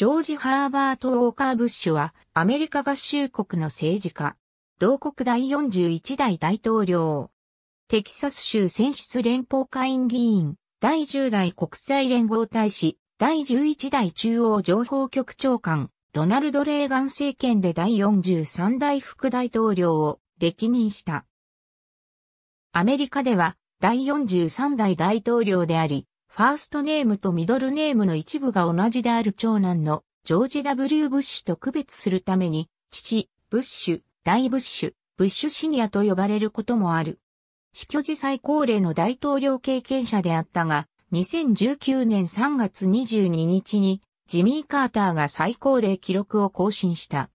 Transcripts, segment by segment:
ジョージ・ハーバート・ウォーカー・ブッシュは、アメリカ合衆国の政治家。同国第41代大統領。テキサス州選出連邦会員議員、第10代国際連合大使、第11代中央情報局長官、ロナルド・レーガン政権で第43代副大統領を歴任した。アメリカでは、第43代大統領であり、ファーストネームとミドルネームの一部が同じである長男のジョージ・ W・ ブッシュと区別するために、父、ブッシュ、大ブッシュ、ブッシュシニアと呼ばれることもある。死去時最高齢の大統領経験者であったが、2019年3月22日にジミー・カーターが最高齢記録を更新した。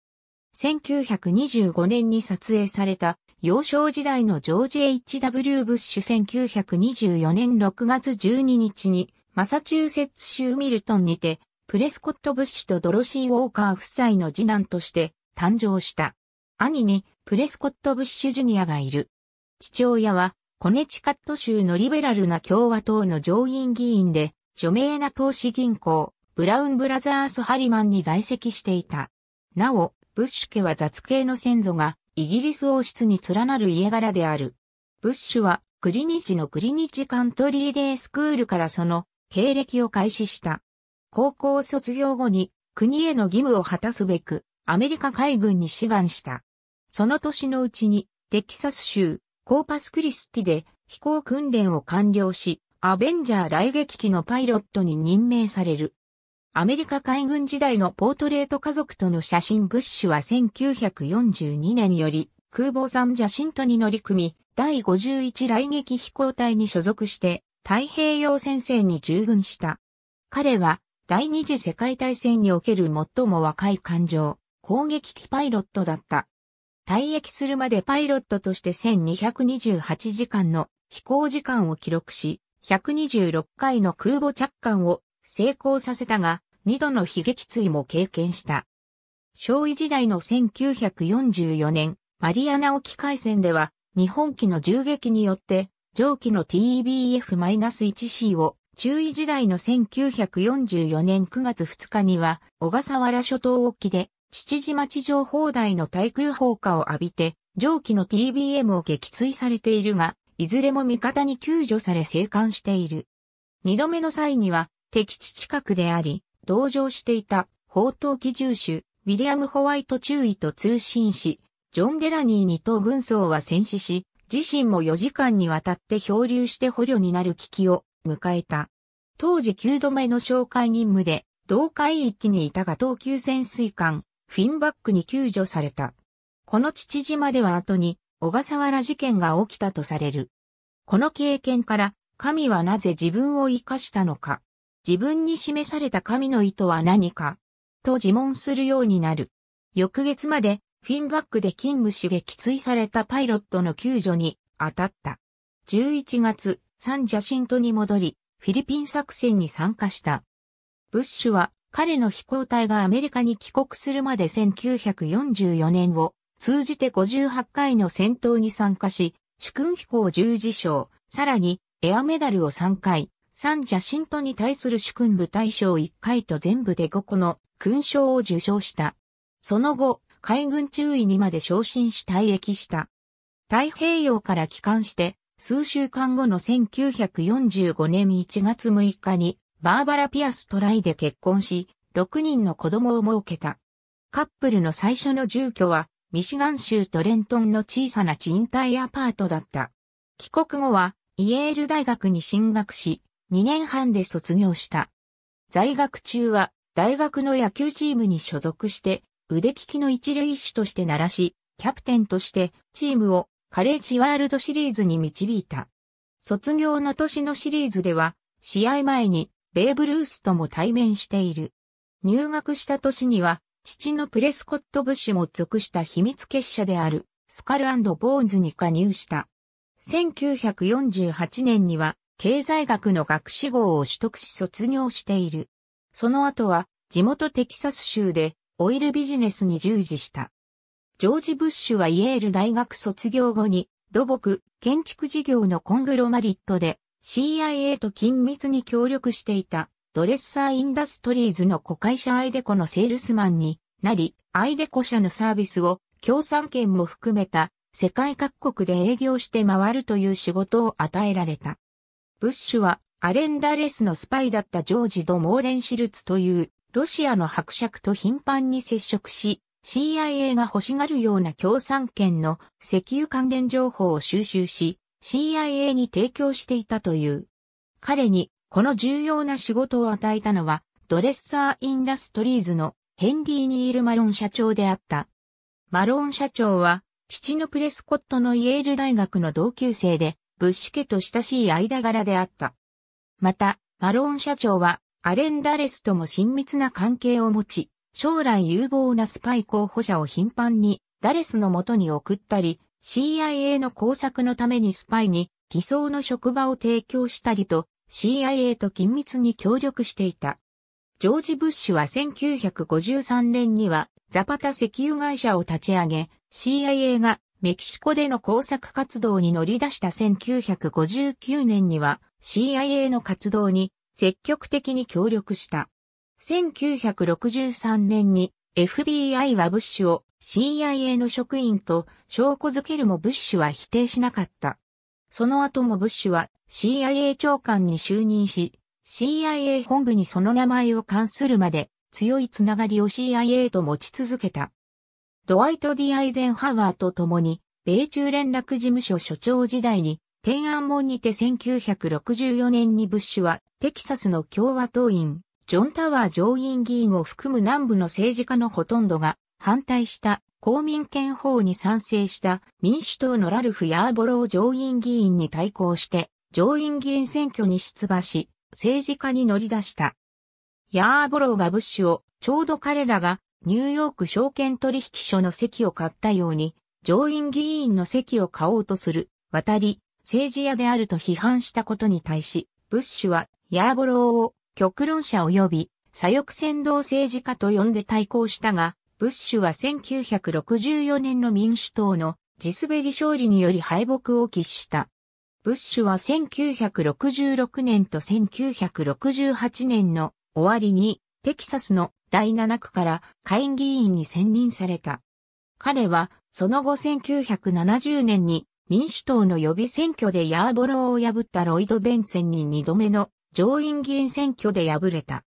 1925年に撮影された幼少時代のジョージ・ H.W. ブッシュ1924年6月12日に、マサチューセッツ州ミルトンにて、プレスコット・ブッシュとドロシー・ウォーカー夫妻の次男として誕生した。兄にプレスコット・ブッシュ・ジュニアがいる。父親は、コネチカット州のリベラルな共和党の上院議員で、著名な投資銀行、ブラウン・ブラザース・ハリマンに在籍していた。なお、ブッシュ家は雑系の先祖がイギリス王室に連なる家柄である。ブッシュはクリニッジのクリニッジカントリーデイスクールからその経歴を開始した。高校卒業後に国への義務を果たすべくアメリカ海軍に志願した。その年のうちにテキサス州コーパスクリスティで飛行訓練を完了し、アベンジャー来撃機のパイロットに任命される。アメリカ海軍時代のポートレート家族との写真ブッシュは1942年より空母サンジャシントに乗り組み、第51来撃飛行隊に所属して太平洋戦線に従軍した。彼は第二次世界大戦における最も若い艦上、攻撃機パイロットだった。退役するまでパイロットとして1228時間の飛行時間を記録し、126回の空母着艦を成功させたが、二度の悲劇追も経験した。昭和時代の1944年、マリアナ沖海戦では、日本機の銃撃によって、上記の t b f 1 c を、中位時代の1944年9月2日には、小笠原諸島沖で、父島地上砲台の対空砲火を浴びて、上記の TBM を撃墜されているが、いずれも味方に救助され生還している。二度目の際には、敵地近くであり、同乗していた、砲塔機銃手、ウィリアム・ホワイト中尉と通信し、ジョン・デラニーに等軍曹は戦死し、自身も4時間にわたって漂流して捕虜になる危機を迎えた。当時9度目の哨戒任務で、同海域にいたが東急潜水艦、フィンバックに救助された。この父島では後に、小笠原事件が起きたとされる。この経験から、神はなぜ自分を生かしたのか、自分に示された神の意図は何か、と自問するようになる。翌月まで、フィンバックで勤務し撃墜されたパイロットの救助に当たった。11月、サンジャシントに戻り、フィリピン作戦に参加した。ブッシュは彼の飛行隊がアメリカに帰国するまで1944年を通じて58回の戦闘に参加し、主君飛行十字章、さらにエアメダルを3回、三ジャシントに対する主君部大賞1回と全部で5個の勲章を受賞した。その後、海軍中尉にまで昇進し退役した。太平洋から帰還して、数週間後の1945年1月6日に、バーバラ・ピアス・トライで結婚し、6人の子供を設けた。カップルの最初の住居は、ミシガン州トレントンの小さな賃貸アパートだった。帰国後は、イエール大学に進学し、2年半で卒業した。在学中は大学の野球チームに所属して腕利きの一塁手として鳴らし、キャプテンとしてチームをカレッジワールドシリーズに導いた。卒業の年のシリーズでは試合前にベーブ・ルースとも対面している。入学した年には父のプレスコット・ブッシュも属した秘密結社であるスカルボーンズに加入した。1948年には経済学の学士号を取得し卒業している。その後は、地元テキサス州で、オイルビジネスに従事した。ジョージ・ブッシュはイエール大学卒業後に、土木、建築事業のコングロマリットで、CIA と緊密に協力していた、ドレッサー・インダストリーズの子会社アイデコのセールスマンになり、アイデコ社のサービスを、共産権も含めた、世界各国で営業して回るという仕事を与えられた。ブッシュはアレンダレスのスパイだったジョージ・ド・モーレンシルツというロシアの伯爵と頻繁に接触し、CIA が欲しがるような共産圏の石油関連情報を収集し、CIA に提供していたという。彼にこの重要な仕事を与えたのは、ドレッサー・インダストリーズのヘンリー・ニール・マロン社長であった。マロン社長は、父のプレスコットのイェール大学の同級生で、ブッシュ家と親しい間柄であった。また、マローン社長は、アレン・ダレスとも親密な関係を持ち、将来有望なスパイ候補者を頻繁にダレスのもとに送ったり、CIA の工作のためにスパイに偽装の職場を提供したりと、CIA と緊密に協力していた。ジョージ・ブッシュは1953年には、ザパタ石油会社を立ち上げ、CIA がメキシコでの工作活動に乗り出した1959年には CIA の活動に積極的に協力した。1963年に FBI はブッシュを CIA の職員と証拠づけるもブッシュは否定しなかった。その後もブッシュは CIA 長官に就任し、CIA 本部にその名前を冠するまで強いつながりを CIA と持ち続けた。ドワイト・ディ・アイゼンハワーと共に、米中連絡事務所所長時代に、天安門にて1964年にブッシュは、テキサスの共和党員、ジョン・タワー上院議員を含む南部の政治家のほとんどが、反対した公民権法に賛成した民主党のラルフ・ヤーボロー上院議員に対抗して、上院議員選挙に出馬し、政治家に乗り出した。ヤーボローがブッシュを、ちょうど彼らがニューヨーク証券取引所の席を買ったように、上院議員の席を買おうとする、渡り、政治屋であると批判したことに対し、ブッシュは、ヤーボローを、極論者及び、左翼扇動政治家と呼んで対抗したが、ブッシュは1964年の民主党の地滑り勝利により敗北を喫した。ブッシュは1966年と1968年の終わりにテキサスの第7区から下院議員に選任された。彼は、その後1970年に民主党の予備選挙でヤーボローを破ったロイド・ベンセンに2度目の上院議員選挙で敗れた。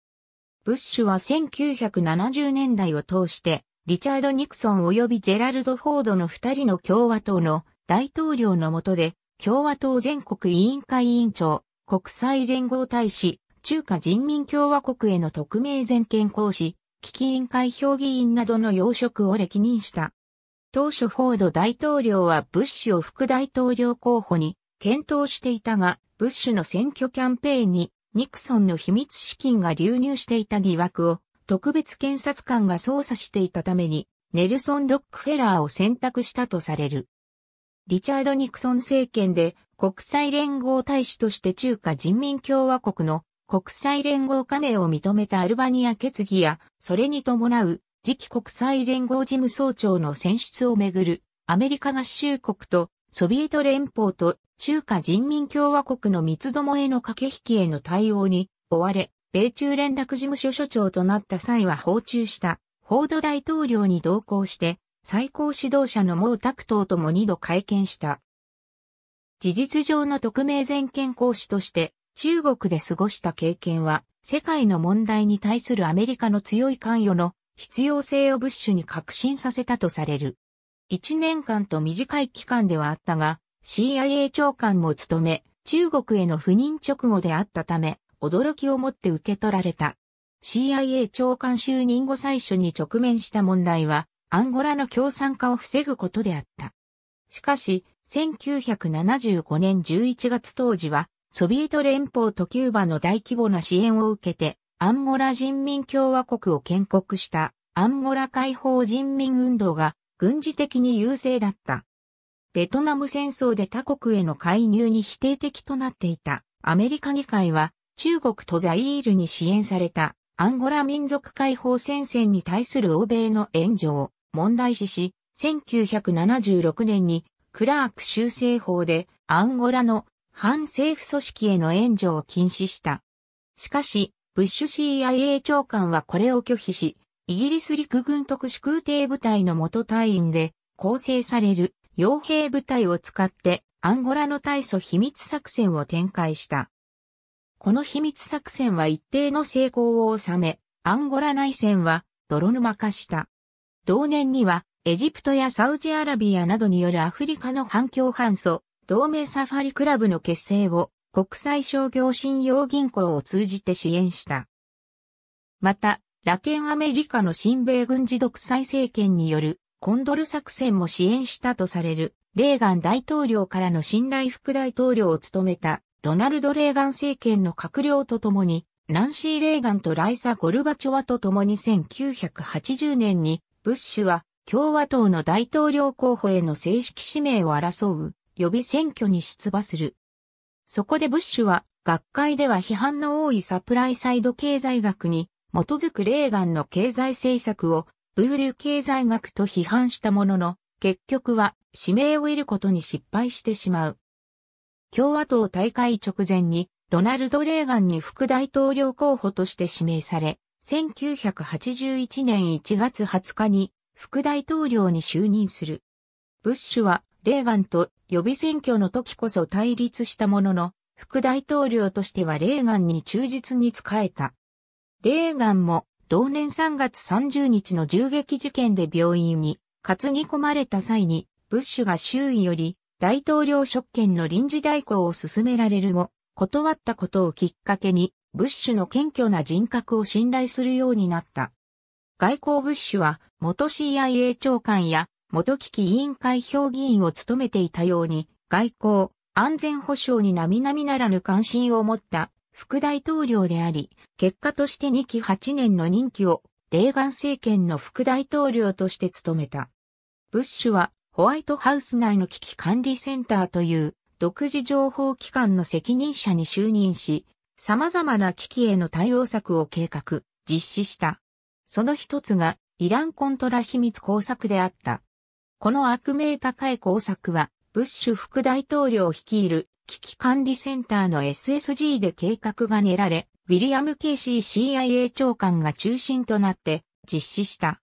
ブッシュは1970年代を通して、リチャード・ニクソン及びジェラルド・フォードの2人の共和党の大統領の下で、共和党全国委員会委員長、国際連合大使、中華人民共和国への特命全権行使、危機委員会評議員などの要職を歴任した。当初フォード大統領はブッシュを副大統領候補に検討していたが、ブッシュの選挙キャンペーンにニクソンの秘密資金が流入していた疑惑を特別検察官が捜査していたために、ネルソン・ロックフェラーを選択したとされる。リチャード・ニクソン政権で国際連合大使として中華人民共和国の国際連合加盟を認めたアルバニア決議や、それに伴う次期国際連合事務総長の選出をめぐる、アメリカ合衆国とソビエト連邦と中華人民共和国の三つどもへの駆け引きへの対応に追われ、米中連絡事務所所長となった際は訪中したフォード大統領に同行して、最高指導者の毛沢東とも二度会見した。事実上の特命全権行使として、中国で過ごした経験は、世界の問題に対するアメリカの強い関与の必要性をブッシュに革新させたとされる。一年間と短い期間ではあったが、CIA 長官も務め、中国への赴任直後であったため、驚きをもって受け取られた。CIA 長官就任後最初に直面した問題は、アンゴラの共産化を防ぐことであった。しかし、1975年11月当時は、ソビエト連邦とキューバの大規模な支援を受けて、アンゴラ人民共和国を建国したアンゴラ解放人民運動が軍事的に優勢だった。ベトナム戦争で他国への介入に否定的となっていたアメリカ議会は中国とザイールに支援されたアンゴラ民族解放戦線に対する欧米の援助を問題視し、1976年にクラーク修正法でアンゴラの反政府組織への援助を禁止した。しかし、ブッシュ CIA 長官はこれを拒否し、イギリス陸軍特殊空挺部隊の元隊員で構成される傭兵部隊を使ってアンゴラの大祖秘密作戦を展開した。この秘密作戦は一定の成功を収め、アンゴラ内戦は泥沼化した。同年にはエジプトやサウジアラビアなどによるアフリカの反共反祖、同盟サファリクラブの結成を国際商業信用銀行を通じて支援した。また、ラテンアメリカの新米軍事独裁政権によるコンドル作戦も支援したとされる、レーガン大統領からの信頼副大統領を務めたロナルド・レーガン政権の閣僚と共に、ナンシー・レーガンとライサ・ゴルバチョワと共に1980年に、ブッシュは共和党の大統領候補への正式指名を争う予備選挙に出馬する。そこでブッシュは、学会では批判の多いサプライサイド経済学に、基づくレーガンの経済政策を、ブール経済学と批判したものの、結局は、指名を得ることに失敗してしまう。共和党大会直前に、ロナルド・レーガンに副大統領候補として指名され、1981年1月20日に副大統領に就任する。ブッシュはレーガンと予備選挙の時こそ対立したものの、副大統領としてはレーガンに忠実に仕えた。レーガンも同年3月30日の銃撃事件で病院に担ぎ込まれた際に、ブッシュが周囲より大統領職権の臨時代行を進められるも、断ったことをきっかけに、ブッシュの謙虚な人格を信頼するようになった。外交ブッシュは元 CIA 長官や元危機委員会評議員を務めていたように、外交、安全保障に並々ならぬ関心を持った副大統領であり、結果として2期8年の任期をレーガン政権の副大統領として務めた。ブッシュはホワイトハウス内の危機管理センターという独自情報機関の責任者に就任し、様々な危機への対応策を計画、実施した。その一つがイランコントラ秘密工作であった。この悪名高い工作は、ブッシュ副大統領率いる危機管理センターの SSG で計画が練られ、ウィリアム・ケイシー CIA 長官が中心となって実施した。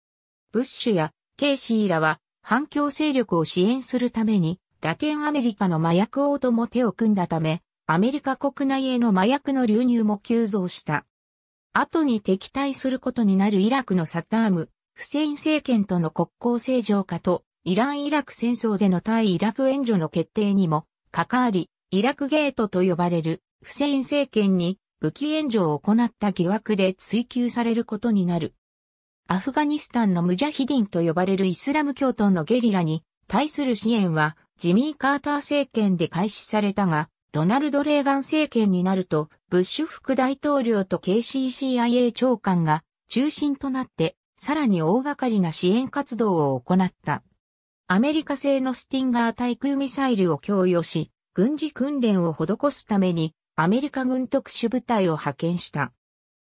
ブッシュやケイシーらは反共勢力を支援するために、ラテンアメリカの麻薬王とも手を組んだため、アメリカ国内への麻薬の流入も急増した。後に敵対することになるイラクのサッダーム、フセイン政権との国交正常化とイラン・イラク戦争での対イラク援助の決定にも関わり、イラクゲートと呼ばれるフセイン政権に武器援助を行った疑惑で追及されることになる。アフガニスタンのムジャヒディンと呼ばれるイスラム教徒のゲリラに対する支援はジミー・カーター政権で開始されたが、ロナルド・レーガン政権になると、ブッシュ副大統領と KCCIA 長官が中心となって、さらに大掛かりな支援活動を行った。アメリカ製のスティンガー対空ミサイルを供与し、軍事訓練を施すためにアメリカ軍特殊部隊を派遣した。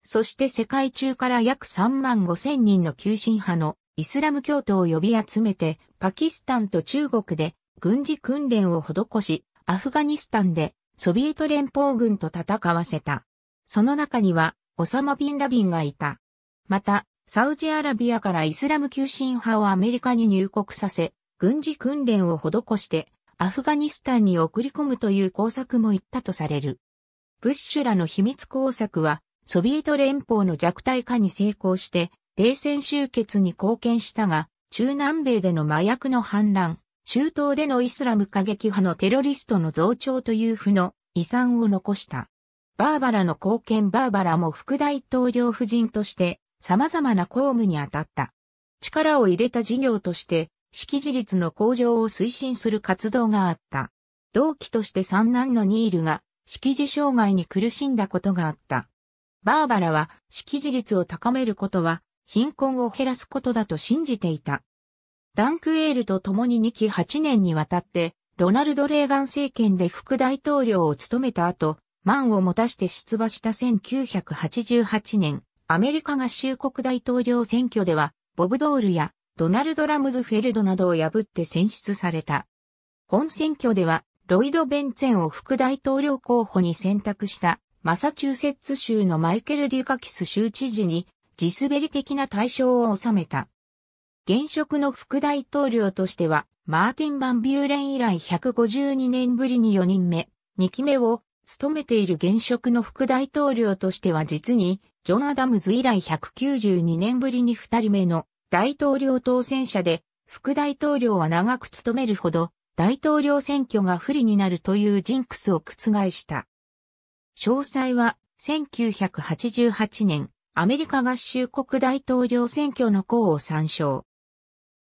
そして世界中から約3万5千人の急進派のイスラム教徒を呼び集めて、パキスタンと中国で軍事訓練を施し、アフガニスタンでソビエト連邦軍と戦わせた。その中には、オサマ・ビン・ラディンがいた。また、サウジアラビアからイスラム急進派をアメリカに入国させ、軍事訓練を施して、アフガニスタンに送り込むという工作も行ったとされる。ブッシュらの秘密工作は、ソビエト連邦の弱体化に成功して、冷戦終結に貢献したが、中南米での麻薬の反乱、中東でのイスラム過激派のテロリストの増長という負の遺産を残した。バーバラの貢献バーバラも副大統領夫人として様々な公務に当たった。力を入れた事業として識字率の向上を推進する活動があった。同期として三男のニールが識字障害に苦しんだことがあった。バーバラは識字率を高めることは貧困を減らすことだと信じていた。ダンクエールと共に2期8年にわたってロナルド・レーガン政権で副大統領を務めた後、満を持たして出馬した1988年、アメリカ合衆国大統領選挙では、ボブ・ドールやドナルド・ラムズフェルドなどを破って選出された。本選挙では、ロイド・ベンツェンを副大統領候補に選択したマサチューセッツ州のマイケル・デュカキス州知事に地滑り的な対象を収めた。現職の副大統領としては、マーティン・バンビューレン以来152年ぶりに4人目、2期目を務めている現職の副大統領としては実に、ジョナ・ダムズ以来192年ぶりに2人目の大統領当選者で、副大統領は長く務めるほど、大統領選挙が不利になるというジンクスを覆した。詳細は、1988年、アメリカ合衆国大統領選挙の項を参照。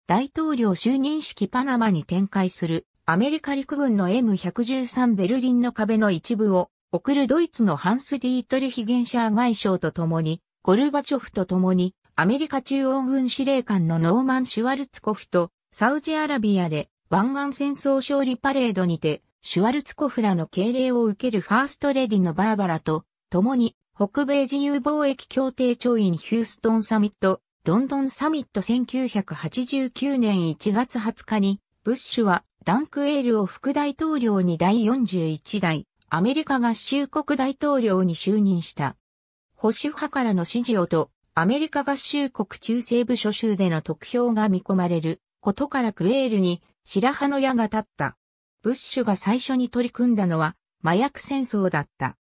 大統領就任式パナマに展開するアメリカ陸軍の M113 ベルリンの壁の一部を送るドイツのハンス・ディートリヒ・ゲンシャー外相と共に、ゴルバチョフと共にアメリカ中央軍司令官のノーマン・シュワルツコフと、サウジアラビアで湾岸戦争勝利パレードにて、シュワルツコフらの敬礼を受けるファーストレディのバーバラと、共に北米自由貿易協定調印ヒューストンサミット、ロンドンサミット1989年1月20日に、ブッシュはダンクエールを副大統領に第41代、アメリカ合衆国大統領に就任した。保守派からの支持をと、アメリカ合衆国中西部諸州での得票が見込まれることからクエールに白羽の矢が立った。ブッシュが最初に取り組んだのは麻薬戦争だった。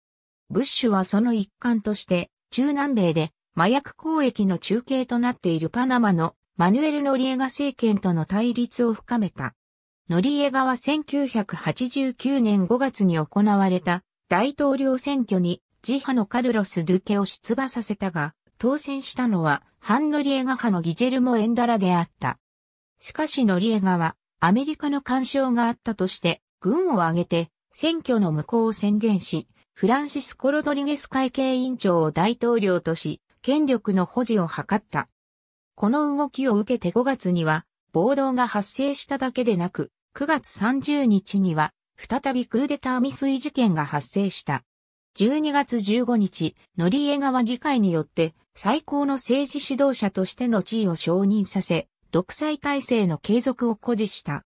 ブッシュはその一環として中南米で麻薬交易の中継となっているパナマのマヌエル・ノリエガ政権との対立を深めた。ノリエガは1989年5月に行われた大統領選挙に自派のカルロス・ドゥケを出馬させたが、当選したのは、反ノリエガ派のギジェルモ・エンダラであった。しかしノリエガは、アメリカの干渉があったとして、軍を挙げて、選挙の無効を宣言し、フランシスコ・ロドリゲス会計委員長を大統領とし、権力の保持を図った。この動きを受けて5月には、暴動が発生しただけでなく、9月30日には、再びクーデター未遂事件が発生した。12月15日、ノリエは議会によって、最高の政治指導者としての地位を承認させ、独裁体制の継続を誇示した。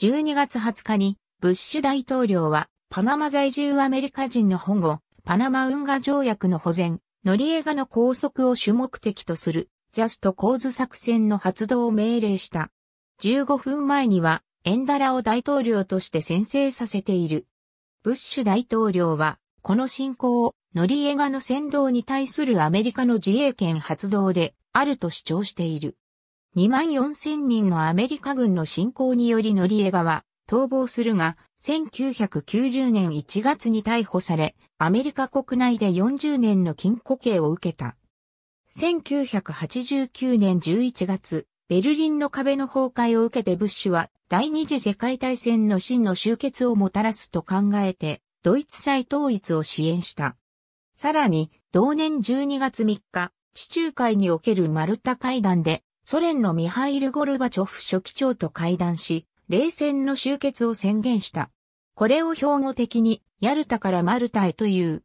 12月20日に、ブッシュ大統領は、パナマ在住アメリカ人の保護、パナマ運河条約の保全、ノリエガの拘束を主目的とする、ジャスト構図作戦の発動を命令した。15分前には、エンダラを大統領として宣誓させている。ブッシュ大統領は、この進行をノリエガの扇動に対するアメリカの自衛権発動であると主張している。2万4千人のアメリカ軍の侵攻によりノリエガは逃亡するが、1990年1月に逮捕され、アメリカ国内で40年の禁錮刑を受けた。1989年11月、ベルリンの壁の崩壊を受けてブッシュは第二次世界大戦の真の終結をもたらすと考えて、ドイツ再統一を支援した。さらに、同年12月3日、地中海におけるマルタ会談で、ソ連のミハイル・ゴルバチョフ書記長と会談し、冷戦の終結を宣言した。これを標語的に、ヤルタからマルタへという。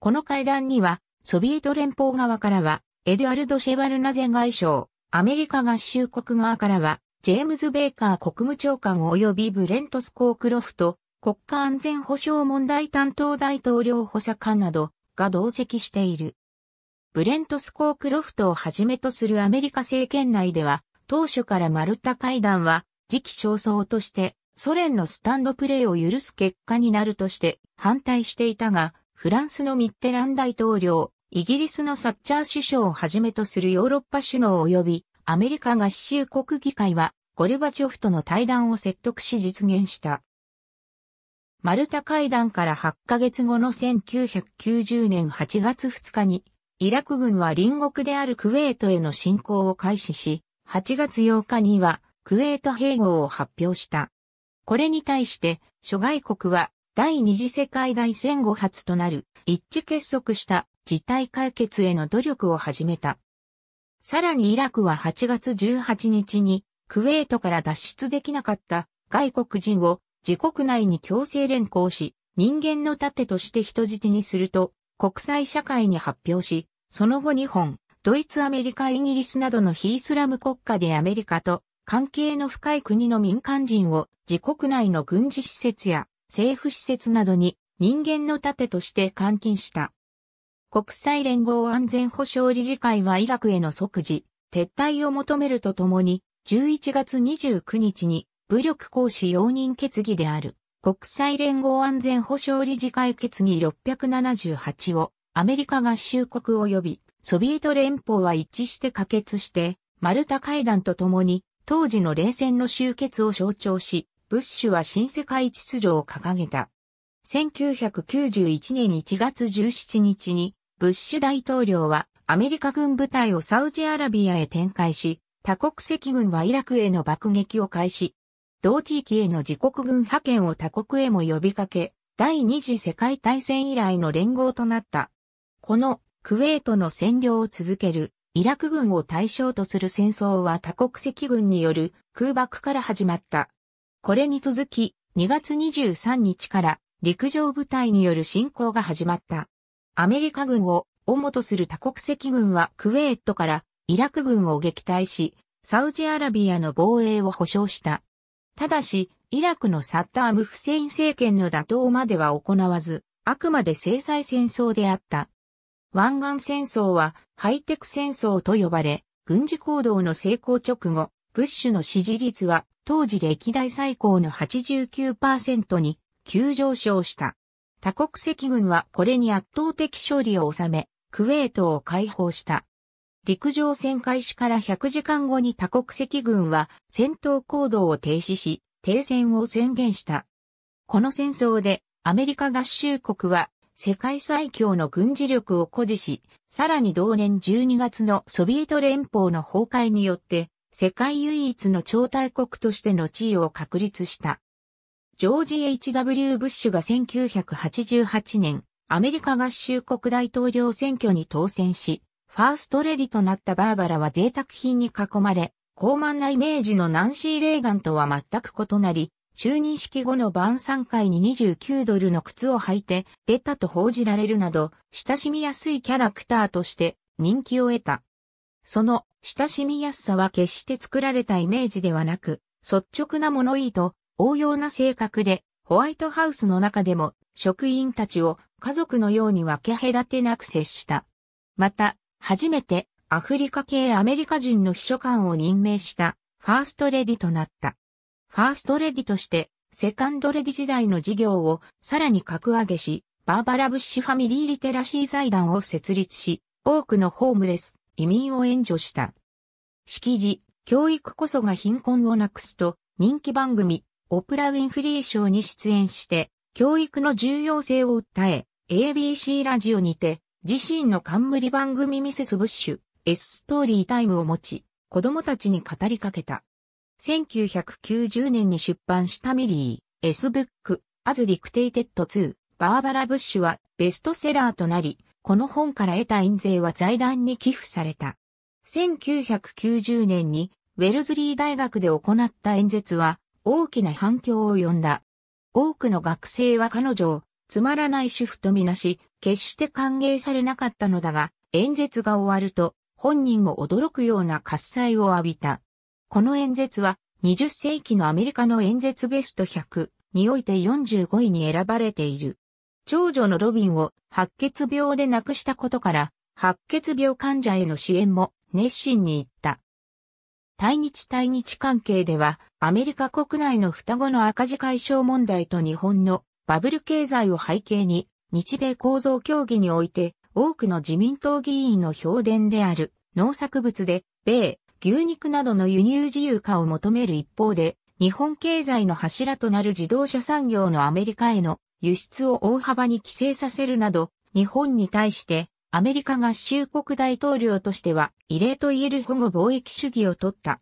この会談には、ソビエト連邦側からは、エドゥアルド・シェバルナゼ外相、アメリカ合衆国側からは、ジェームズ・ベイカー国務長官及びブレント・スコークロフト、国家安全保障問題担当大統領補佐官など、が同席している。ブレント・スコー・クロフトをはじめとするアメリカ政権内では、当初からマルタ会談は、時期尚早として、ソ連のスタンドプレーを許す結果になるとして反対していたが、フランスのミッテラン大統領、イギリスのサッチャー首相をはじめとするヨーロッパ首脳及び、アメリカ合衆国議会は、ゴルバチョフとの対談を説得し実現した。マルタ会談から8ヶ月後の1990年8月2日に、イラク軍は隣国であるクウェートへの侵攻を開始し、8月8日にはクウェート併合を発表した。これに対して、諸外国は第二次世界大戦後初となる一致結束した事態解決への努力を始めた。さらにイラクは8月18日にクウェートから脱出できなかった外国人を自国内に強制連行し、人間の盾として人質にすると、国際社会に発表し、その後日本、ドイツアメリカイギリスなどの非イスラム国家でアメリカと関係の深い国の民間人を自国内の軍事施設や政府施設などに人間の盾として監禁した。国際連合安全保障理事会はイラクへの即時、撤退を求めるとともに、11月29日に武力行使容認決議である国際連合安全保障理事会決議678をアメリカ合衆国及びソビエト連邦は一致して可決して、マルタ会談とともに当時の冷戦の終結を象徴し、ブッシュは新世界秩序を掲げた。1991年1月17日に、ブッシュ大統領はアメリカ軍部隊をサウジアラビアへ展開し、多国籍軍はイラクへの爆撃を開始、同地域への自国軍派遣を他国へも呼びかけ、第二次世界大戦以来の連合となった。このクウェートの占領を続けるイラク軍を対象とする戦争は多国籍軍による空爆から始まった。これに続き2月23日から陸上部隊による侵攻が始まった。アメリカ軍を主とする多国籍軍はクウェートからイラク軍を撃退し、サウジアラビアの防衛を保障した。ただし、イラクのサッターム・フセイン政権の打倒までは行わず、あくまで制裁戦争であった。湾岸戦争はハイテク戦争と呼ばれ、軍事行動の成功直後、ブッシュの支持率は当時歴代最高の89%に急上昇した。多国籍軍はこれに圧倒的勝利を収め、クウェートを解放した。陸上戦開始から100時間後に多国籍軍は戦闘行動を停止し、停戦を宣言した。この戦争でアメリカ合衆国は世界最強の軍事力を誇示し、さらに同年12月のソビエト連邦の崩壊によって世界唯一の超大国としての地位を確立した。ジョージ・ H.W. ブッシュが1988年、アメリカ合衆国大統領選挙に当選し、ファーストレディとなったバーバラは贅沢品に囲まれ、高慢なイメージのナンシー・レーガンとは全く異なり、就任式後の晩餐会に29ドルの靴を履いて出たと報じられるなど、親しみやすいキャラクターとして人気を得た。その親しみやすさは決して作られたイメージではなく、率直な物言いと応用な性格で、ホワイトハウスの中でも職員たちを家族のように分け隔てなく接した。また、初めてアフリカ系アメリカ人の秘書官を任命したファーストレディとなった。ファーストレディとしてセカンドレディ時代の事業をさらに格上げし、バーバラ・ブッシュファミリー・リテラシー財団を設立し、多くのホームレス、移民を援助した。式辞、教育こそが貧困をなくすと、人気番組、オプラ・ウィンフリー賞に出演して、教育の重要性を訴え、ABC ラジオにて、自身の冠番組ミセス・ブッシュ、S ストーリータイムを持ち、子供たちに語りかけた。1990年に出版したミリー、S ブック、アズ・ d クテイテッド・ツ2、バーバラ・ブッシュはベストセラーとなり、この本から得た印税は財団に寄付された。1990年にウェルズリー大学で行った演説は大きな反響を呼んだ。多くの学生は彼女をつまらない主婦とみなし、決して歓迎されなかったのだが、演説が終わると、本人も驚くような喝采を浴びた。この演説は、20世紀のアメリカの演説ベスト100において45位に選ばれている。長女のロビンを白血病で亡くしたことから、白血病患者への支援も熱心に言った。対日対日関係では、アメリカ国内の双子の赤字解消問題と日本のバブル経済を背景に、日米構造協議において、多くの自民党議員の評伝である農作物で、米、牛肉などの輸入自由化を求める一方で、日本経済の柱となる自動車産業のアメリカへの輸出を大幅に規制させるなど、日本に対してアメリカ合衆国大統領としては異例と言える保護貿易主義を取った。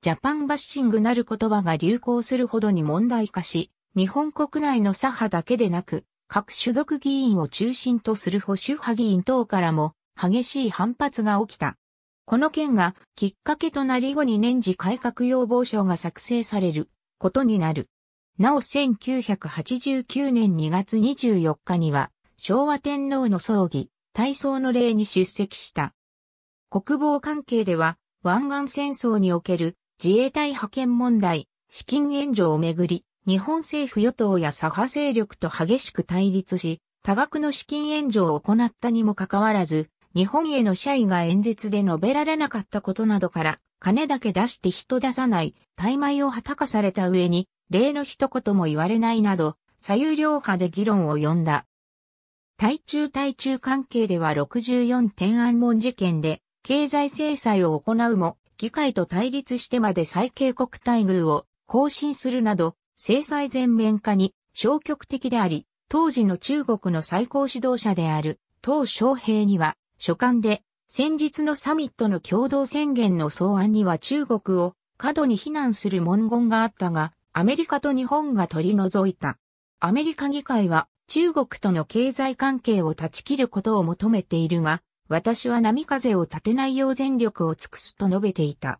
ジャパンバッシングなる言葉が流行するほどに問題化し、日本国内の左派だけでなく、各種族議員を中心とする保守派議員等からも激しい反発が起きた。この件がきっかけとなり後に年次改革要望書が作成されることになる。なお1989年2月24日には昭和天皇の葬儀、体操の礼に出席した。国防関係では湾岸戦争における自衛隊派遣問題、資金援助をめぐり日本政府与党や左派勢力と激しく対立し、多額の資金援助を行ったにもかかわらず、日本への謝意が演説で述べられなかったことなどから、金だけ出して人出さない、怠米をはたかされた上に、例の一言も言われないなど、左右両派で議論を呼んだ。対中対中関係では64天安門事件で、経済制裁を行うも、議会と対立してまで最恵国待遇を更新するなど、制裁全面化に消極的であり、当時の中国の最高指導者である、鄧小平には、書簡で、先日のサミットの共同宣言の草案には中国を過度に非難する文言があったが、アメリカと日本が取り除いた。アメリカ議会は中国との経済関係を断ち切ることを求めているが、私は波風を立てないよう全力を尽くすと述べていた。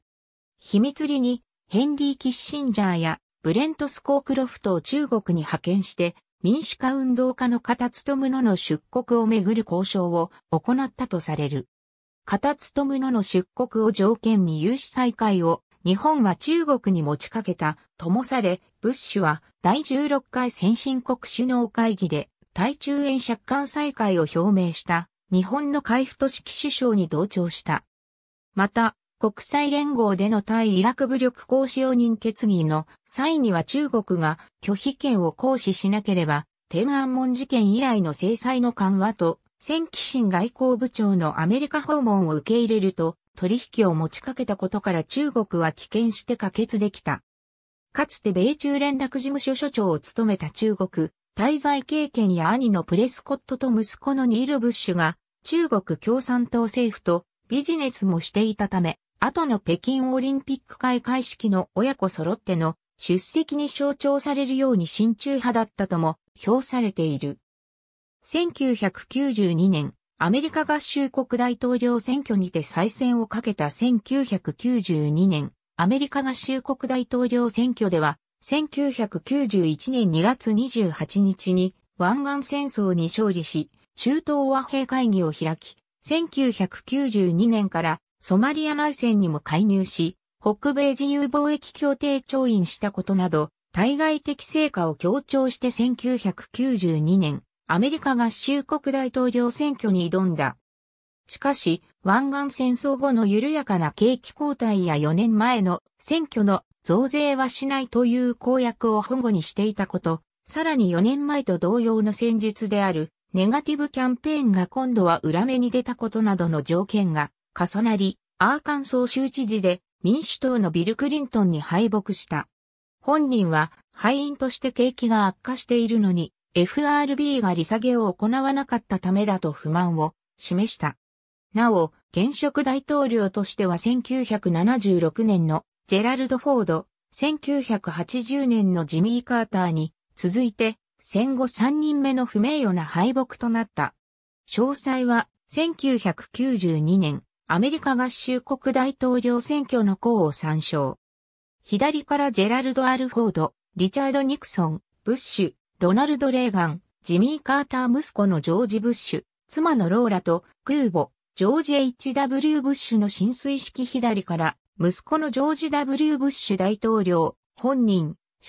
秘密裏にヘンリー・キッシンジャーやブレント・スコークロフトを中国に派遣して、民主化運動家のカタツトムノの出国をめぐる交渉を行ったとされる。カタツトムノの出国を条件に融資再開を日本は中国に持ちかけたともされ、ブッシュは第16回先進国首脳会議で対中円借款再開を表明した日本の海部都市首相に同調した。また、国際連合での対イラク武力行使容認決議の際には中国が拒否権を行使しなければ、天安門事件以来の制裁の緩和と、千期新外交部長のアメリカ訪問を受け入れると、取引を持ちかけたことから中国は棄権して可決できた。かつて米中連絡事務所所長を務めた中国、滞在経験や兄のプレスコットと息子のニール・ブッシュが、中国共産党政府とビジネスもしていたため、後の北京オリンピック開会式の親子揃っての出席に象徴されるように親中派だったとも評されている。1992年、アメリカ合衆国大統領選挙にて再選をかけた1992年、アメリカ合衆国大統領選挙では、1991年2月28日に湾岸戦争に勝利し、中東和平会議を開き、1992年からソマリア内戦にも介入し、北米自由貿易協定調印したことなど、対外的成果を強調して1992年、アメリカ合衆国大統領選挙に挑んだ。しかし、湾岸戦争後の緩やかな景気交代や4年前の選挙の増税はしないという公約を保護にしていたこと、さらに4年前と同様の戦術であるネガティブキャンペーンが今度は裏目に出たことなどの条件が重なり、アーカンソー州知事で民主党のビル・クリントンに敗北した。本人は敗因として景気が悪化しているのに FRB が利下げを行わなかったためだと不満を示した。なお、現職大統領としては1976年のジェラルド・フォード、1980年のジミー・カーターに続いて戦後3人目の不名誉な敗北となった。詳細は1992年アメリカ合衆国大統領選挙の項を参照。左からジェラルド・アルフォード、リチャード・ニクソン、ブッシュ、ロナルド・レーガン、ジミー・カーター息子のジョージ・ブッシュ、妻のローラと空母、ジョージ・ H.W. ブッシュの浸水式左から、息子のジョージ・ W. ブッシュ大統領、本人、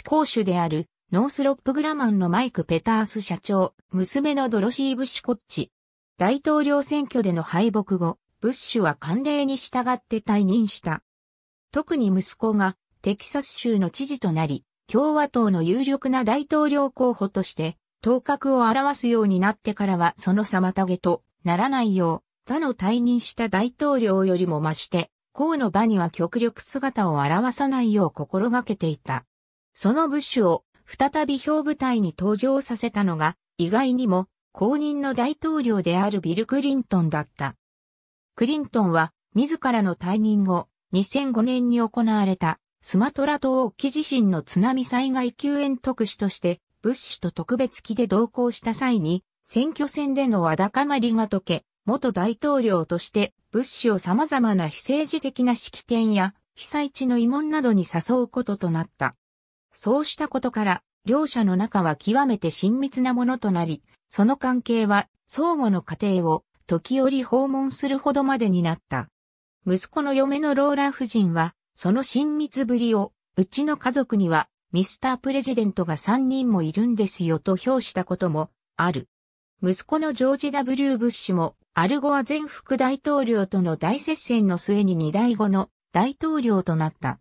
思考主である、ノースロップ・グラマンのマイク・ペタース社長、娘のドロシー・ブッシュ・コッチ。大統領選挙での敗北後、ブッシュは慣例に従って退任した。特に息子がテキサス州の知事となり、共和党の有力な大統領候補として、頭角を表すようになってからはその妨げとならないよう、他の退任した大統領よりも増して、公の場には極力姿を現さないよう心がけていた。そのブッシュを再び表舞台に登場させたのが、意外にも公認の大統領であるビル・クリントンだった。クリントンは自らの退任後、2005年に行われたスマトラ島沖地震の津波災害救援特使としてブッシュと特別機で同行した際に選挙戦でのわだかまりが解け、元大統領としてブッシュを様々な非政治的な式典や被災地の慰問などに誘うこととなった。そうしたことから、両者の仲は極めて親密なものとなり、その関係は相互の過程を時折訪問するほどまでになった。息子の嫁のローラ夫人は、その親密ぶりを、うちの家族には、ミスタープレジデントが3人もいるんですよと評したことも、ある。息子のジョージ・ W・ ブッシュも、アルゴア前副大統領との大接戦の末に2代後の大統領となった。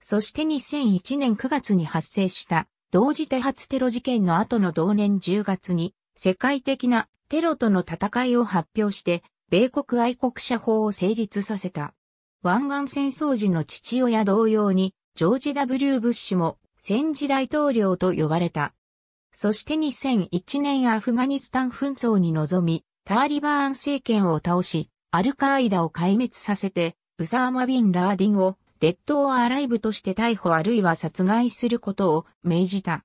そして2001年9月に発生した同時多発テロ事件の後の同年10月に世界的なテロとの戦いを発表して、米国愛国者法を成立させた。湾岸戦争時の父親同様に、ジョージ・ W・ ブッシュも戦時大統領と呼ばれた。そして2001年アフガニスタン紛争に臨み、タリバーン政権を倒し、アルカーイダを壊滅させて、ウサーマ・ビン・ラーディンをデッド・オア・アライブとして逮捕あるいは殺害することを命じた。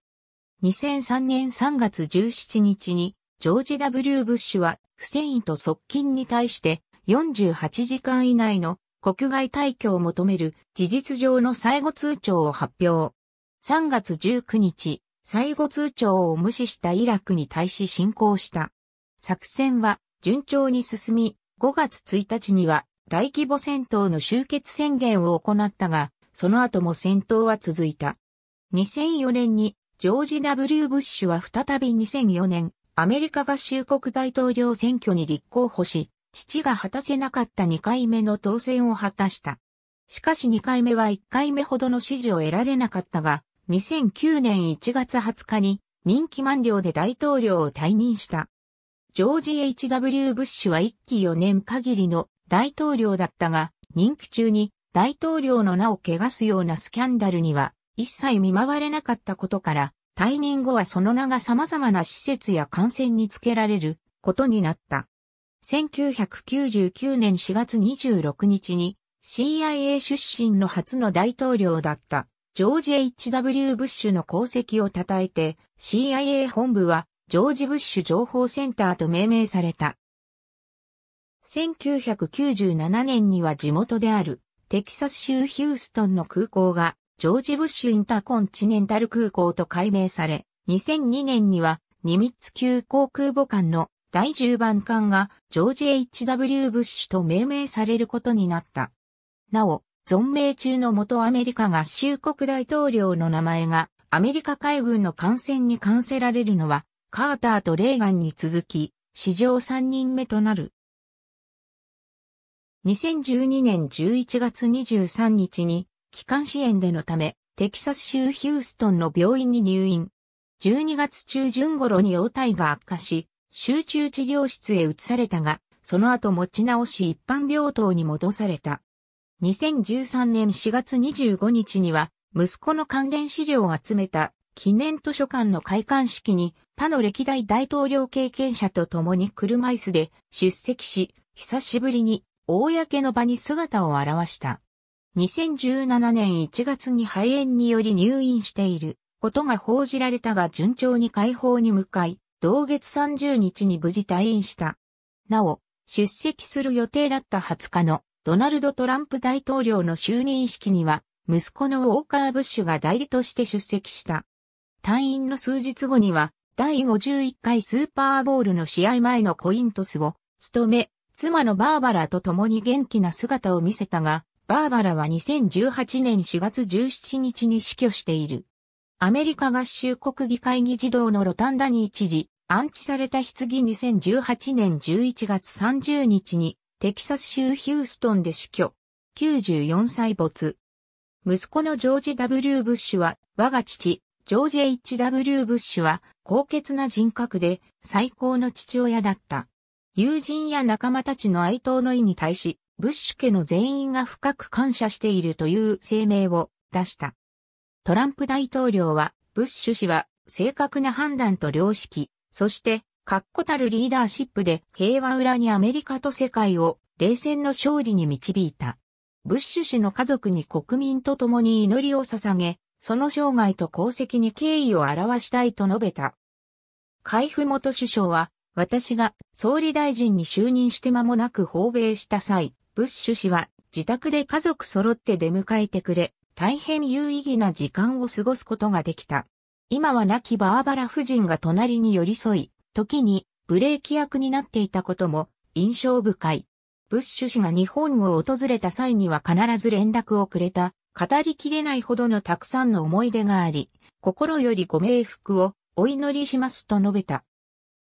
2003年3月17日にジョージ・ W・ ブッシュは、フセインと側近に対して、48時間以内の国外退去を求める事実上の最後通帳を発表。3月19日、最後通帳を無視したイラクに対し進行した。作戦は順調に進み、5月1日には大規模戦闘の終結宣言を行ったが、その後も戦闘は続いた。2004年にジョージ・ W・ ブッシュは再び2004年アメリカ合衆国大統領選挙に立候補し、父が果たせなかった2回目の当選を果たした。しかし2回目は1回目ほどの支持を得られなかったが、2009年1月20日に任期満了で大統領を退任した。ジョージ・ H.W. ブッシュは1期4年限りの大統領だったが、任期中に大統領の名を汚すようなスキャンダルには一切見舞われなかったことから、退任後はその名が様々な施設や感染につけられることになった。1999年4月26日に CIA 出身の初の大統領だったジョージ・ H.W. ブッシュの功績を称えて CIA 本部はジョージ・ブッシュ情報センターと命名された。1997年には地元であるテキサス州ヒューストンの空港がジョージ・ブッシュ・インターコンチネンタル空港と改名され、2002年にはニミッツ級航空母艦の第10番艦がジョージ・ H.W. ブッシュと命名されることになった。なお、存命中の元アメリカ合衆国大統領の名前がアメリカ海軍の艦船に関せられるのは、カーターとレーガンに続き、史上3人目となる。2012年11月23日に気管支炎でのため、テキサス州ヒューストンの病院に入院。12月中旬頃に容体が悪化し、集中治療室へ移されたが、その後持ち直し一般病棟に戻された。2013年4月25日には、息子の関連資料を集めた記念図書館の開館式に他の歴代大統領経験者と共に車椅子で出席し、久しぶりに公の場に姿を現した。2017年1月に肺炎により入院していることが報じられたが順調に解放に向かい、同月30日に無事退院した。なお、出席する予定だった20日のドナルド・トランプ大統領の就任式には、息子のウォーカー・ブッシュが代理として出席した。退院の数日後には、第51回スーパーボールの試合前のコイントスを務め、妻のバーバラと共に元気な姿を見せたが、バーバラは2018年4月17日に死去している。アメリカ合衆国議会議事堂のロタンダに一時、安置された棺2018年11月30日に、テキサス州ヒューストンで死去。94歳没。息子のジョージ・ W・ ブッシュは、我が父、ジョージ・ H.W. ブッシュは、高潔な人格で、最高の父親だった。友人や仲間たちの哀悼の意に対し、ブッシュ家の全員が深く感謝しているという声明を出した。トランプ大統領は、ブッシュ氏は正確な判断と良識、そして確固たるリーダーシップで平和裏にアメリカと世界を冷戦の勝利に導いた。ブッシュ氏の家族に国民と共に祈りを捧げ、その生涯と功績に敬意を表したいと述べた。海部元首相は、私が総理大臣に就任して間もなく訪米した際、ブッシュ氏は自宅で家族揃って出迎えてくれ、大変有意義な時間を過ごすことができた。今は亡きバーバラ夫人が隣に寄り添い、時にブレーキ役になっていたことも印象深い。ブッシュ氏が日本を訪れた際には必ず連絡をくれた、語りきれないほどのたくさんの思い出があり、心よりご冥福をお祈りしますと述べた。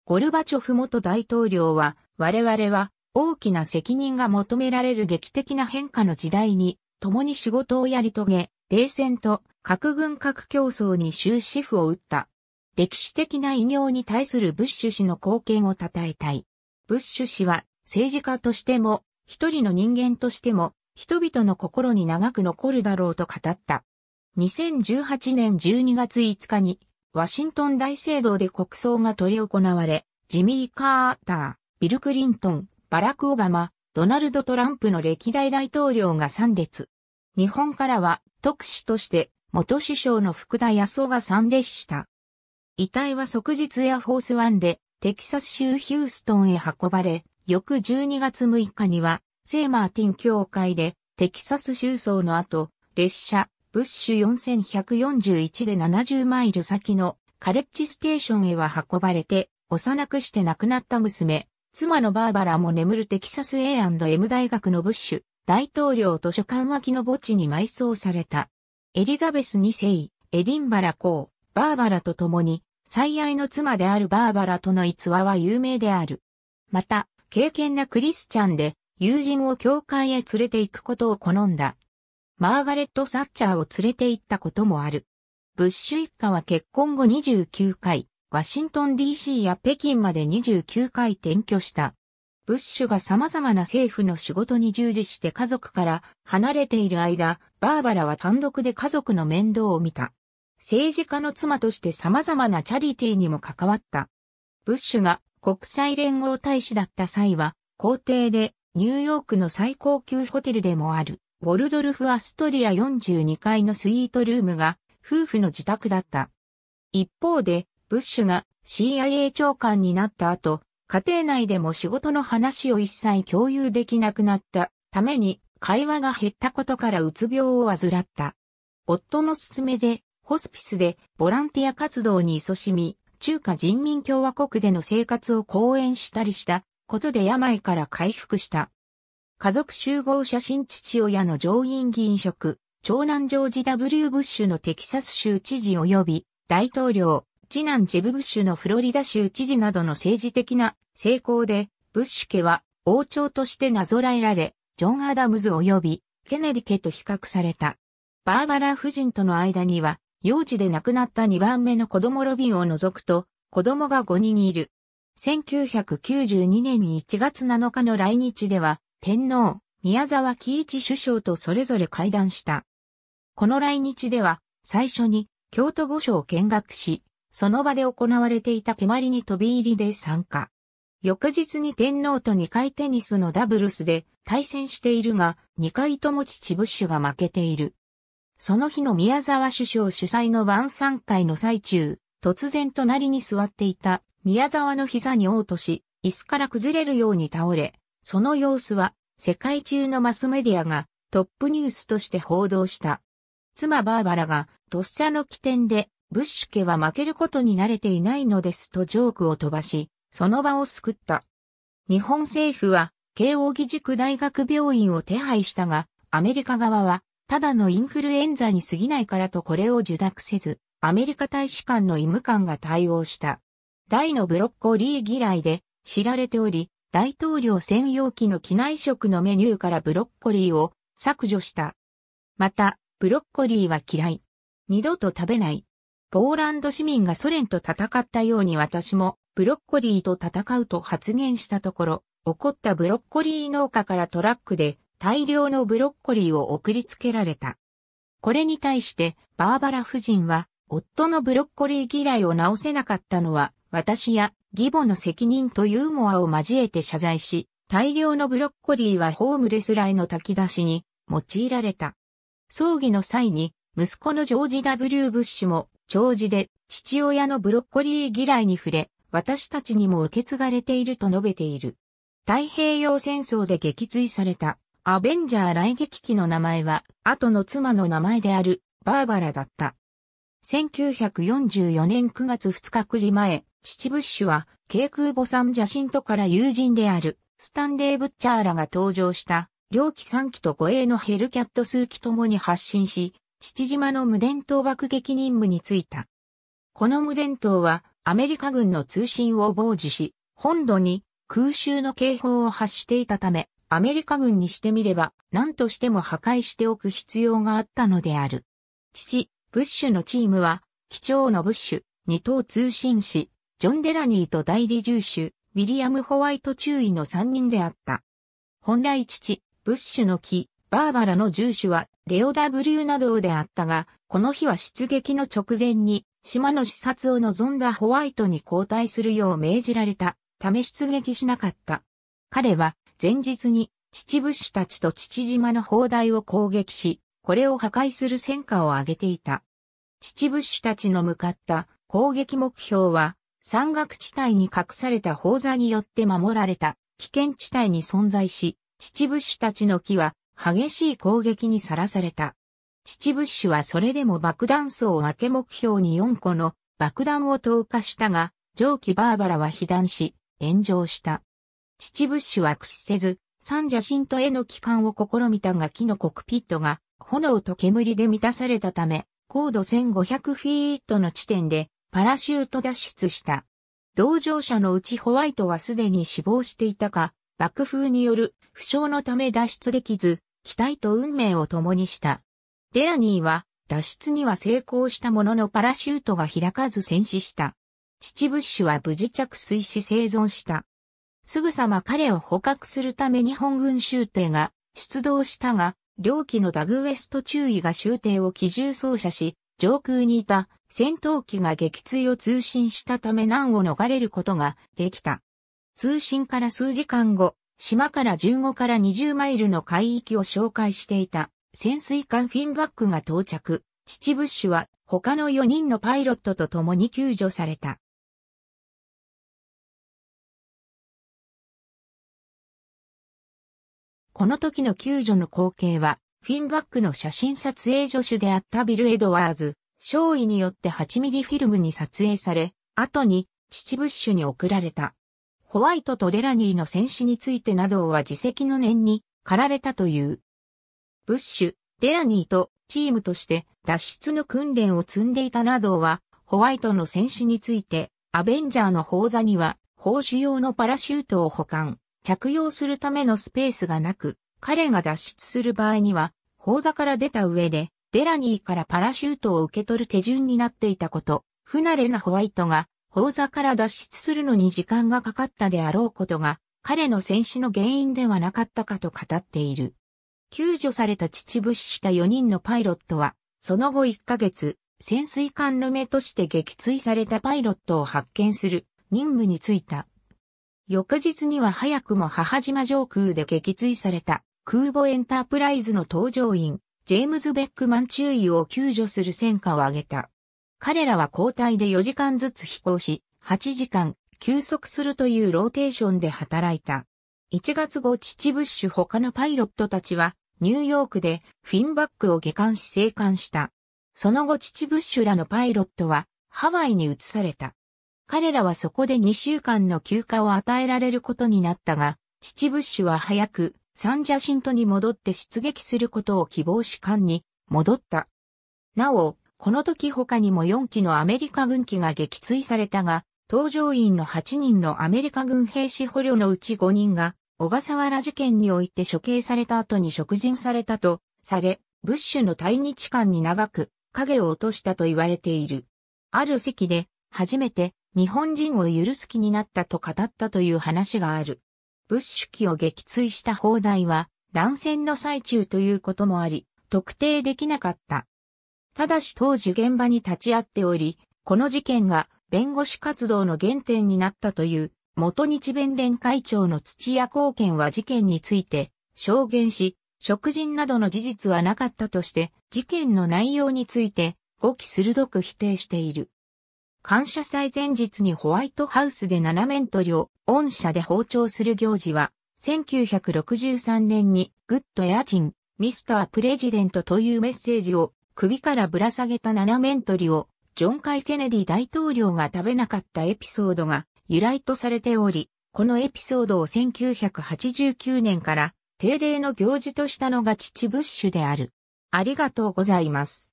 ゴルバチョフ元大統領は、我々は大きな責任が求められる劇的な変化の時代に、共に仕事をやり遂げ、冷戦と核軍拡競争に終止符を打った。歴史的な偉業に対するブッシュ氏の貢献を称えたい。ブッシュ氏は政治家としても、一人の人間としても、人々の心に長く残るだろうと語った。2018年12月5日に、ワシントン大聖堂で国葬が取り行われ、ジミー・カーター、ビル・クリントン、バラク・オバマ、ドナルド・トランプの歴代大統領が参列。日本からは特使として元首相の福田康夫が参列した。遺体は即日エアフォースワンでテキサス州ヒューストンへ運ばれ、翌12月6日には聖マーティン教会でテキサス州葬の後、列車ブッシュ4141で70マイル先のカレッジステーションへは運ばれて、幼くして亡くなった娘、妻のバーバラも眠るテキサス A&M 大学のブッシュ、大統領図書館脇の墓地に埋葬された。エリザベス2世、エディンバラ公、バーバラと共に、最愛の妻であるバーバラとの逸話は有名である。また、敬虔なクリスチャンで、友人を教会へ連れて行くことを好んだ。マーガレット・サッチャーを連れて行ったこともある。ブッシュ一家は結婚後29回、ワシントン DC や北京まで29回転居した。ブッシュが様々な政府の仕事に従事して家族から離れている間、バーバラは単独で家族の面倒を見た。政治家の妻として様々なチャリティーにも関わった。ブッシュが国際連合大使だった際は、皇帝でニューヨークの最高級ホテルでもある、ウォルドルフ・アストリア42階のスイートルームが夫婦の自宅だった。一方で、ブッシュが CIA 長官になった後、家庭内でも仕事の話を一切共有できなくなったために会話が減ったことからうつ病を患った。夫の勧めで、ホスピスでボランティア活動に勤しみ、中華人民共和国での生活を講演したりしたことで病から回復した。家族集合写真父親の上院議員職、長男ジョージ W. ブッシュのテキサス州知事及び大統領、次男ジェブ・ブッシュのフロリダ州知事などの政治的な成功で、ブッシュ家は王朝としてなぞらえられ、ジョン・アダムズ及びケネディ家と比較された。バーバラ夫人との間には、幼児で亡くなった2番目の子供ロビンを除くと、子供が5人いる。1992年1月7日の来日では、天皇、宮沢喜一首相とそれぞれ会談した。この来日では、最初に京都御所を見学し、その場で行われていた決まりに飛び入りで参加。翌日に天皇と2回テニスのダブルスで対戦しているが、2回とも父ブッシュが負けている。その日の宮沢首相主催の晩餐会の最中、突然隣に座っていた宮沢の膝に嘔吐し、椅子から崩れるように倒れ、その様子は世界中のマスメディアがトップニュースとして報道した。妻バーバラがとっさの起点でブッシュ家は負けることに慣れていないのですとジョークを飛ばし、その場を救った。日本政府は、慶応義塾大学病院を手配したが、アメリカ側は、ただのインフルエンザに過ぎないからとこれを受諾せず、アメリカ大使館の医務官が対応した。大のブロッコリー嫌いで知られており、大統領専用機の機内食のメニューからブロッコリーを削除した。また、ブロッコリーは嫌い。二度と食べない。ポーランド市民がソ連と戦ったように私もブロッコリーと戦うと発言したところ、怒ったブロッコリー農家からトラックで大量のブロッコリーを送りつけられた。これに対してバーバラ夫人は夫のブロッコリー嫌いを直せなかったのは私や義母の責任とユーモアを交えて謝罪し、大量のブロッコリーはホームレスイの炊き出しに用いられた。葬儀の際に息子のジョージ・ W・ ブッシュも長寿で父親のブロッコリー嫌いに触れ、私たちにも受け継がれていると述べている。太平洋戦争で撃墜されたアベンジャー来撃機の名前は後の妻の名前であるバーバラだった。1944年9月2日9時前、父ブッシュは、軽空母三ジャシントから友人である、スタンレー・ブッチャーらが登場した、両機3機と護衛のヘルキャット数機ともに発進し、父島の無伝統爆撃任務に就いた。この無伝統はアメリカ軍の通信を傍受し、本土に空襲の警報を発していたため、アメリカ軍にしてみれば何としても破壊しておく必要があったのである。父、ブッシュのチームは、機長のブッシュ、二等通信士、ジョン・デラニーと代理従手、ウィリアム・ホワイト中尉の三人であった。本来父、ブッシュの木、バーバラの従手はレオ W などであったが、この日は出撃の直前に、島の視察を望んだホワイトに交代するよう命じられた、ため出撃しなかった。彼は、前日に、七武士たちと父島の砲台を攻撃し、これを破壊する戦果を上げていた。秩父主たちの向かった攻撃目標は、山岳地帯に隠された砲座によって守られた危険地帯に存在し、秩父主たちの木は激しい攻撃にさらされた。秩父市はそれでも爆弾層を分け目標に4個の爆弾を投下したが、蒸気バーバラは被弾し、炎上した。秩父市は屈せず、三者神徒への帰還を試みたが木のコクピットが炎と煙で満たされたため、高度1500フィートの地点でパラシュート脱出した。同乗者のうちホワイトはすでに死亡していたか、爆風による負傷のため脱出できず、期待と運命を共にした。デラニーは脱出には成功したもののパラシュートが開かず戦死した。父ブッシュは無事着水し生存した。すぐさま彼を捕獲するため日本軍終艇が出動したが、両機のダグウェスト中尉が終艇を機銃操作し、上空にいた戦闘機が撃墜を通信したため難を逃れることができた。通信から数時間後、島から15から20マイルの海域を紹介していた潜水艦フィンバックが到着、父ブッシュは他の4人のパイロットと共に救助された。この時の救助の光景は、フィンバックの写真撮影助手であったビル・エドワーズ、少尉によって8ミリフィルムに撮影され、後に、父ブッシュに送られた。ホワイトとデラニーの戦死についてなどは自責の念に駆られたという。ブッシュ、デラニーとチームとして脱出の訓練を積んでいたなどは、ホワイトの戦死について、アベンジャーの砲座には、砲手用のパラシュートを保管、着用するためのスペースがなく、彼が脱出する場合には、砲座から出た上で、デラニーからパラシュートを受け取る手順になっていたこと、不慣れなホワイトが宝座から脱出するのに時間がかかったであろうことが、彼の戦死の原因ではなかったかと語っている。救助された秩父死した4人のパイロットは、その後1ヶ月、潜水艦の目として撃墜されたパイロットを発見する任務に就いた。翌日には早くも母島上空で撃墜された空母エンタープライズの搭乗員、ジェームズ・ベックマン注意を救助する戦果を挙げた。彼らは交代で4時間ずつ飛行し、8時間休息するというローテーションで働いた。1月後父ブッシュ他のパイロットたちはニューヨークでフィンバックを下艦し生還した。その後父ブッシュらのパイロットはハワイに移された。彼らはそこで2週間の休暇を与えられることになったが、父ブッシュは早くサンジャシントに戻って出撃することを希望し艦に戻った。なお、この時他にも4機のアメリカ軍機が撃墜されたが、搭乗員の8人のアメリカ軍兵士捕虜のうち5人が、小笠原事件において処刑された後に食人されたとされ、ブッシュの対日間に長く影を落としたと言われている。ある席で初めて日本人を許す気になったと語ったという話がある。ブッシュ機を撃墜した砲台は乱戦の最中ということもあり、特定できなかった。ただし当時現場に立ち会っており、この事件が弁護士活動の原点になったという、元日弁連会長の土屋貢献は事件について証言し、食人などの事実はなかったとして、事件の内容について語気鋭く否定している。感謝祭前日にホワイトハウスで7面取りを御社で包丁する行事は、1963年にグッドエアチン、ミスタープレジデントというメッセージを首からぶら下げた7面鳥を、ジョン・カイ・ケネディ大統領が食べなかったエピソードが由来とされており、このエピソードを1989年から定例の行事としたのが父ブッシュである。ありがとうございます。